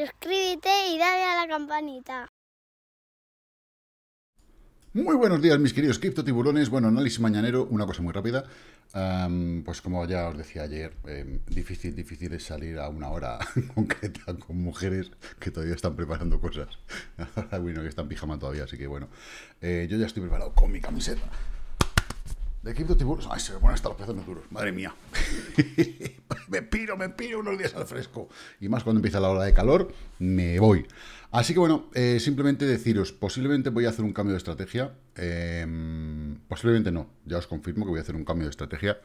suscríbete y dale a la campanita. Muy buenos días, mis queridos Cripto Tiburones. Bueno, análisis mañanero, una cosa muy rápida. pues como ya os decía ayer, em, difícil, difícil es salir a una hora concreta con mujeres que todavía están preparando cosas. bueno, que están pijama todavía, así que bueno. Eh, yo ya estoy preparado con mi camiseta. De Crypto Tiburón. Ay, se me ponen hasta los más duros. Madre mía. me piro, me piro unos días al fresco. Y más cuando empieza la hora de calor, me voy. Así que bueno, eh, simplemente deciros, posiblemente voy a hacer un cambio de estrategia. Em, posiblemente no. Ya os confirmo que voy a hacer un cambio de estrategia.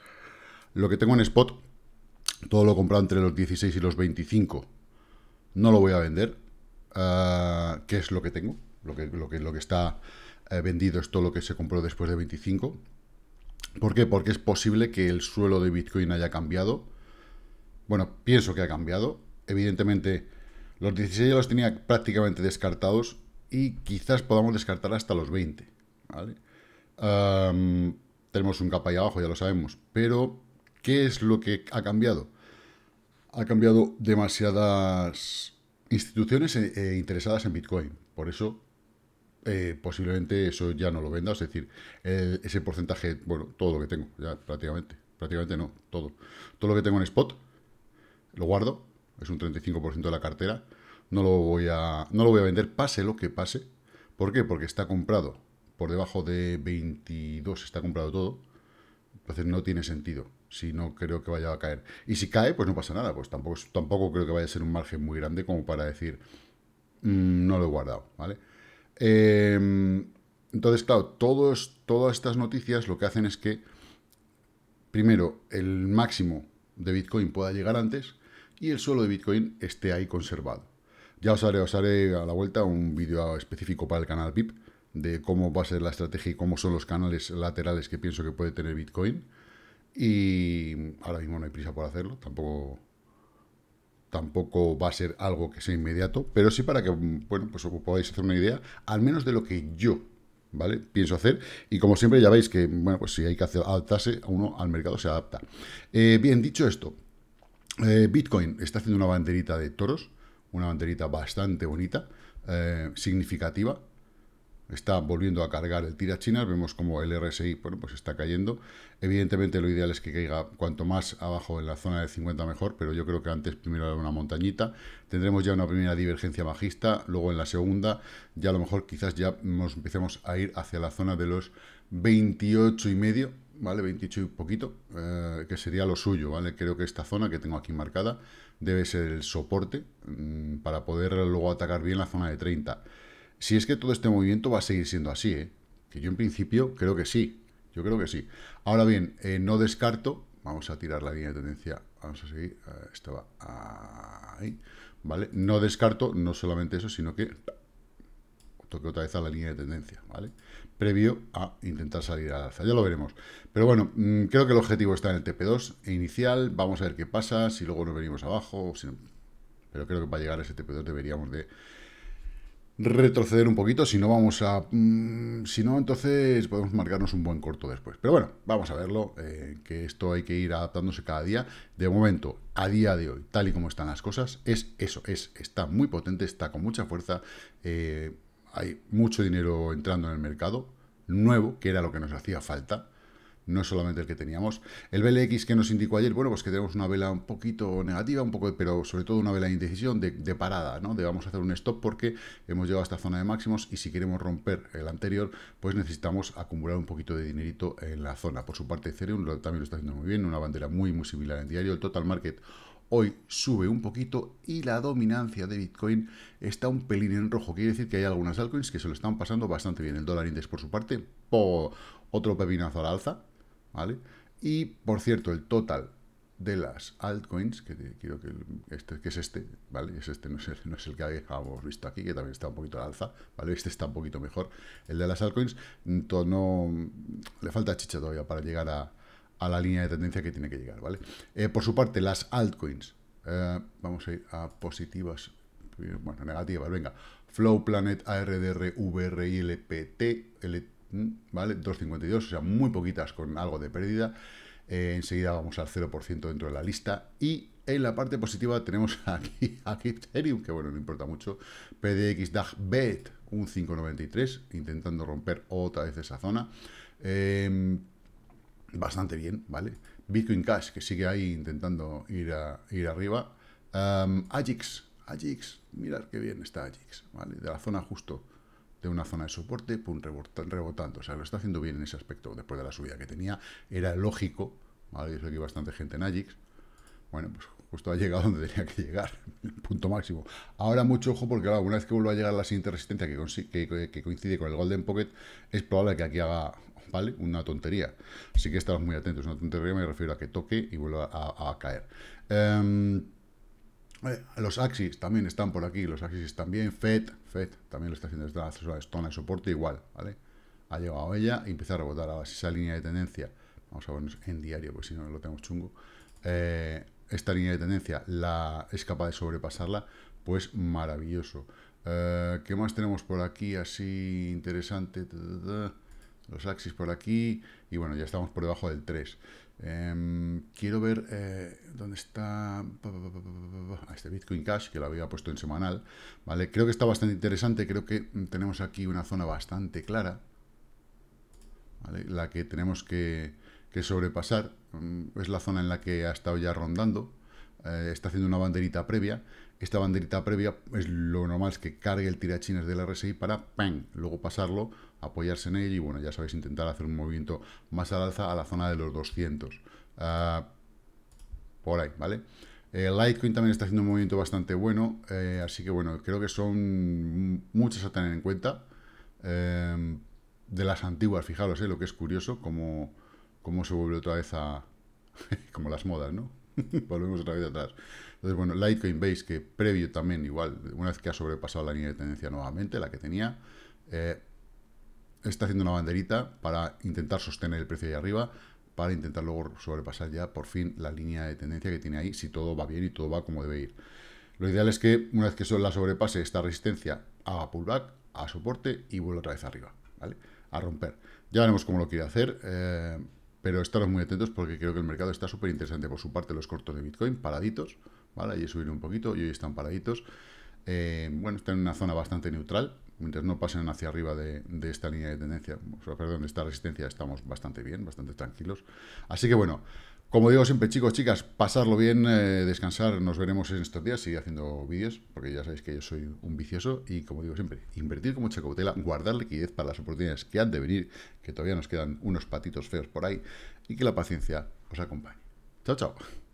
Lo que tengo en spot, todo lo comprado entre los 16 y los 25, no lo voy a vender. Ah, ¿Qué es lo que tengo? Lo que, lo que, lo que está eh, vendido es todo lo que se compró después de 25. ¿Por qué? Porque es posible que el suelo de Bitcoin haya cambiado. Bueno, pienso que ha cambiado. Evidentemente, los 16 ya los tenía prácticamente descartados y quizás podamos descartar hasta los 20. tenemos un capa ahí abajo, ya lo sabemos. Pero, ¿qué es lo que ha cambiado? Ha cambiado demasiadas instituciones eh, eh, interesadas en Bitcoin. Por eso eh, posiblemente eso ya no lo venda, es decir, ese porcentaje, bueno, todo lo que tengo, ya prácticamente, prácticamente no, todo. Todo lo que tengo en spot, lo guardo, es un 35% de la cartera, no lo, voy a, no lo voy a vender, pase lo que pase. ¿Por qué? Porque está comprado por debajo de 22, está comprado todo, entonces no tiene sentido si no creo que vaya a caer. Y si cae, pues no pasa nada, pues tampoco, tampoco creo que vaya a ser un margen muy grande como para decir, mm, no lo he guardado, ¿vale? Em, entonces, claro, todas estas noticias lo que hacen es que, primero, el máximo de Bitcoin pueda llegar antes y el suelo de Bitcoin esté ahí conservado. Ya os haré, os haré a la vuelta un vídeo específico para el canal PIP de cómo va a ser la estrategia y cómo son los canales laterales que pienso que puede tener Bitcoin. Y ahora mismo no hay prisa por hacerlo, tampoco tampoco va a ser algo que sea inmediato, pero sí para que, mm, bueno, pues os podáis hacer una idea, al menos de lo que yo, ¿vale? Pienso hacer, y como siempre ya veis que, mm, bueno, pues si hay que hacer, adaptarse, uno al mercado se adapta. Eh, bien, dicho esto, eh, Bitcoin está haciendo una banderita de toros, una banderita bastante bonita, eh, significativa, está volviendo a cargar el tirachinas, vemos como el RSI bueno, pues está cayendo. Evidentemente lo ideal es que caiga cuanto más abajo en la zona de 50 mejor, pero yo creo que antes primero una montañita. Tendremos ya una primera divergencia bajista, luego en la segunda ya a lo mejor quizás ya nos empecemos a ir hacia la zona de los 28 y medio, ¿vale? 28 y poquito, eh, que sería lo suyo, ¿vale? Creo que esta zona que tengo aquí marcada debe ser el soporte mm, para poder luego atacar bien la zona de 30. Si es que todo este movimiento va a seguir siendo así, ¿eh? que yo en principio creo que sí, yo creo que sí. Ahora bien, eh, no descarto, vamos a tirar la línea de tendencia, vamos a seguir, eh, Esto va ahí, ¿vale? No descarto no solamente eso, sino que toque otra vez a la línea de tendencia, ¿vale? Previo a intentar salir al alza, ya lo veremos. Pero bueno, mm, creo que el objetivo está en el TP2 inicial, vamos a ver qué pasa, si luego nos venimos abajo, pero creo que para llegar a ese TP2 deberíamos de retroceder un poquito, si no vamos a... Mm, si no, entonces podemos marcarnos un buen corto después. Pero bueno, vamos a verlo, eh, que esto hay que ir adaptándose cada día. De momento, a día de hoy, tal y como están las cosas, es eso, es está muy potente, está con mucha fuerza, eh, hay mucho dinero entrando en el mercado, nuevo, que era lo que nos hacía falta, no solamente el que teníamos. El BLX que nos indicó ayer, bueno, pues que tenemos una vela un poquito negativa, un poco, pero sobre todo una vela de indecisión, de, parada, ¿no? De vamos a hacer un stop porque hemos llegado a esta zona de máximos y si queremos romper el anterior, pues necesitamos acumular un poquito de dinerito en la zona. Por su parte, Ethereum también lo está haciendo muy bien, una bandera muy, muy similar en diario. El total market hoy sube un poquito y la dominancia de Bitcoin está un pelín en rojo. Quiere decir que hay algunas altcoins que se lo están pasando bastante bien. El dólar index, por su parte, otro pepinazo la alza ¿vale? Y, por cierto, el total de las altcoins, que quiero que este, que es este, ¿vale? Es este, no es, el, que habíamos visto aquí, que también está un poquito al alza, ¿vale? Este está un poquito mejor. El de las altcoins, mm, no, mm, le falta chicha todavía para llegar a, la línea de tendencia que tiene que llegar, ¿vale? Eh, por su parte, las altcoins, eh, vamos a ir a positivas, eh, bueno, negativas, venga. Flow, Planet, ARDR, VR ILPT, LT, ¿vale? 2,52, o sea, muy poquitas con algo de pérdida. Eh, enseguida vamos al 0% dentro de la lista. Y en la parte positiva tenemos aquí a Ethereum, que bueno, no importa mucho. PDX DAG BET, un 5,93, intentando romper otra vez esa zona. Em, bastante bien, ¿vale? Bitcoin Cash, que sigue ahí intentando ir, a, ir arriba. Ajix Agix, mirad qué bien está Agix, ¿vale? De la zona justo una zona de soporte, pum, rebotando. O sea, lo está haciendo bien en ese aspecto, después de la subida que tenía. Era lógico, ¿vale? Yo sé que hay bastante gente en Bueno, pues justo ha llegado donde tenía que llegar, punto máximo. Ahora mucho ojo, porque una vez que vuelva a llegar la siguiente resistencia que, coincide con el Golden Pocket, es probable que aquí haga... ¿Vale? Una tontería. Así que estamos muy atentos. Una tontería me refiero a que toque y vuelva a, caer. Em, eh, los Axis también están por aquí, los Axis también FED, FED también lo está haciendo desde la zona de soporte igual, ¿vale? Ha llegado ella y empieza a rebotar a base esa línea de tendencia, vamos a ver en diario, pues si no lo tenemos chungo, eh, esta línea de tendencia la, es capaz de sobrepasarla, pues maravilloso. Eh, ¿Qué más tenemos por aquí así interesante? los axis por aquí, y bueno, ya estamos por debajo del 3. Em, quiero ver eh, dónde está este Bitcoin Cash, que lo había puesto en semanal, ¿vale? Creo que está bastante interesante, creo que mm, tenemos aquí una zona bastante clara, La que tenemos que, que sobrepasar, mm, es la zona en la que ha estado ya rondando, eh, está haciendo una banderita previa. Esta banderita previa es lo normal es que cargue el tirachines del RSI para luego pasarlo, apoyarse en él y bueno, ya sabéis, intentar hacer un movimiento más al alza a la zona de los 200. Ah, por ahí, ¿vale? Eh, Litecoin también está haciendo un movimiento bastante bueno, eh, así que bueno, creo que son muchas a tener en cuenta. Em, de las antiguas, fijaros, eh, lo que es curioso, cómo, cómo se vuelve otra vez a... como las modas, ¿no? Volvemos otra vez atrás. Entonces, bueno, Litecoin Base, que previo también, igual, una vez que ha sobrepasado la línea de tendencia nuevamente, la que tenía, eh, está haciendo una banderita para intentar sostener el precio ahí arriba, para intentar luego sobrepasar ya por fin la línea de tendencia que tiene ahí, si todo va bien y todo va como debe ir. Lo ideal es que una vez que la sobrepase esta resistencia, haga pullback, a soporte y vuelva otra vez arriba, ¿vale? A romper. Ya veremos cómo lo quiere hacer. Eh, pero estaros muy atentos porque creo que el mercado está súper interesante por su parte. Los cortos de Bitcoin paraditos, ¿vale? y subir un poquito y hoy están paraditos. Eh, bueno, están en una zona bastante neutral mientras no pasen hacia arriba de, esta línea de tendencia, perdón, de esta resistencia, estamos bastante bien, bastante tranquilos. Así que bueno, como digo siempre, chicos, chicas, pasarlo bien, eh, descansar, nos veremos en estos días, seguir haciendo vídeos, porque ya sabéis que yo soy un vicioso y, como digo siempre, invertir como mucha cautela, guardar liquidez para las oportunidades que han de venir, que todavía nos quedan unos patitos feos por ahí, y que la paciencia os acompañe. Chao, chao.